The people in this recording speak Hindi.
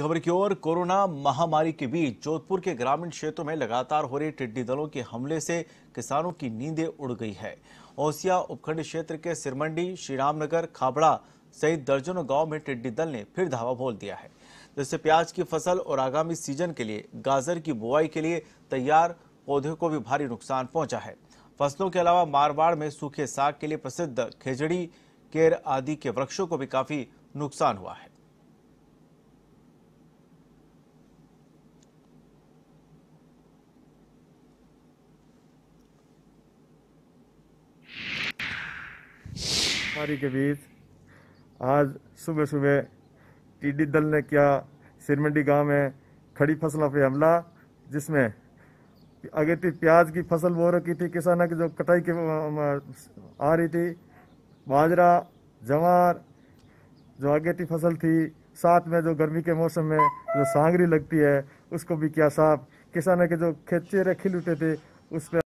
खबर की ओर कोरोना महामारी के बीच जोधपुर के ग्रामीण क्षेत्रों में लगातार हो रहे टिड्डी दलों के हमले से किसानों की नींदें उड़ गई है ओसिया उपखंड क्षेत्र के सिरमंडी श्रीरामनगर खाबड़ा सहित दर्जनों गांव में टिड्डी दल ने फिर धावा बोल दिया है जिससे प्याज की फसल और आगामी सीजन के लिए गाजर की बुआई के लिए तैयार पौधे को भी भारी नुकसान पहुंचा है फसलों के अलावा मारवाड़ में सूखे साग के लिए प्रसिद्ध खेजड़ी केर आदि के वृक्षों को भी काफी नुकसान हुआ है सारी के बीच आज सुबह सुबह टीडी दल ने किया सिरमंडी गांव में खड़ी फसलों पर हमला जिसमें अगेती प्याज की फसल बो रखी थी किसानों की जो कटाई के आ रही थी बाजरा जवार जो अगेती फसल थी साथ में जो गर्मी के मौसम में जो सांगरी लगती है उसको भी किया साफ किसानों के जो खेत चेहरे खिल उठे थे उस पर